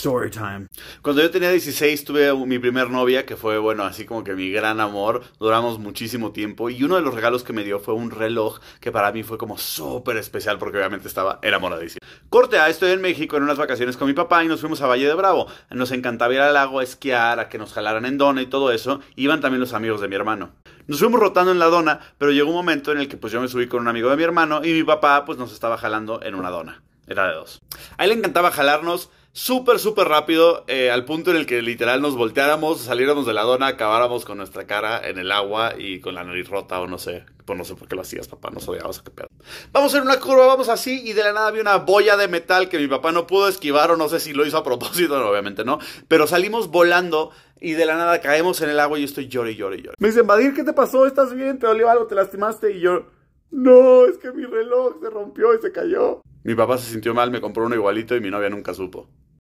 Story time. Cuando yo tenía 16 tuve mi primer novia, que fue, bueno, así como que mi gran amor. Duramos muchísimo tiempo y uno de los regalos que me dio fue un reloj que para mí fue como súper especial porque obviamente estaba enamoradísimo. Corte A, estoy en México en unas vacaciones con mi papá y nos fuimos a Valle de Bravo. Nos encantaba ir al lago a esquiar, a que nos jalaran en dona y todo eso. Iban también los amigos de mi hermano. Nos fuimos rotando en la dona, pero llegó un momento en el que pues yo me subí con un amigo de mi hermano y mi papá pues nos estaba jalando en una dona. Era de dos. A él le encantaba jalarnos súper, súper rápido, eh, al punto en el que literal nos volteáramos, saliéramos de la dona, acabáramos con nuestra cara en el agua y con la nariz rota o no sé. Pues no sé por qué lo hacías, papá, no odiabas a qué pedo. Vamos en una curva, vamos así y de la nada vi una boya de metal que mi papá no pudo esquivar o no sé si lo hizo a propósito, obviamente no. Pero salimos volando y de la nada caemos en el agua y yo estoy llorando y llorando Me dicen, Vadir, ¿qué te pasó? ¿Estás bien? ¿Te dolió algo? ¿Te lastimaste? Y yo... No, es que mi reloj se rompió y se cayó. Mi papá se sintió mal, me compró uno igualito y mi novia nunca supo.